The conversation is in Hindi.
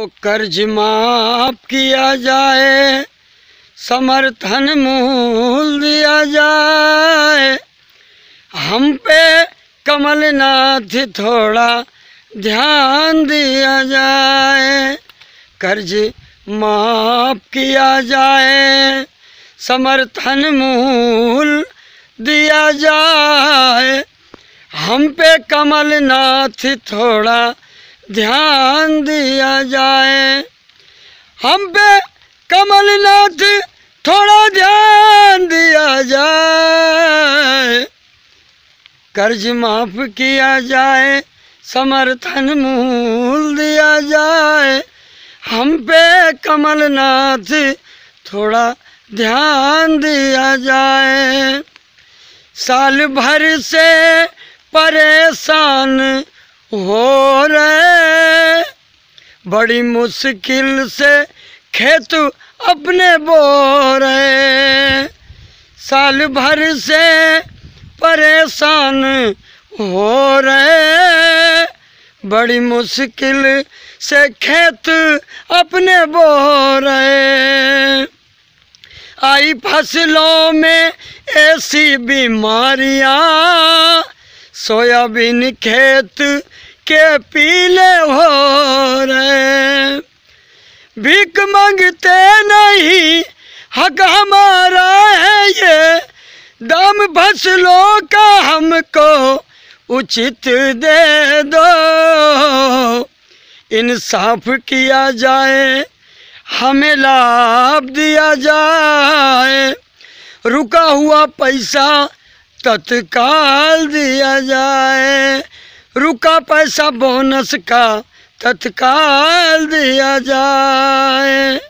ओ कर्ज माफ किया जाए समर्थन मूल दिया जाए हम पे कमलनाथ थोड़ा ध्यान दिया जाए कर्ज माफ किया जाए समर्थन मूल दिया जाए हम पे कमलनाथ थोड़ा ध्यान दिया जाए हम पे कमलनाथ थोड़ा ध्यान दिया जाए कर्ज माफ किया जाए समर्थन मूल दिया जाए हम पे कमलनाथ थोड़ा ध्यान दिया जाए साल भर से परेशान हो रहे बड़ी मुश्किल से खेत अपने बो रहे साल भर से परेशान हो रहे बड़ी मुश्किल से खेत अपने बो रहे आई फसलों में ऐसी बीमारियाँ सोयाबीन खेत के पीले हो रहे भीख मंगते नहीं हक हमारा है ये दम फसलों का हमको उचित दे दो इंसाफ किया जाए हमें लाभ दिया जाए रुका हुआ पैसा तत्काल दिया जाए रुका पैसा बोनस का तत्काल दिया जाए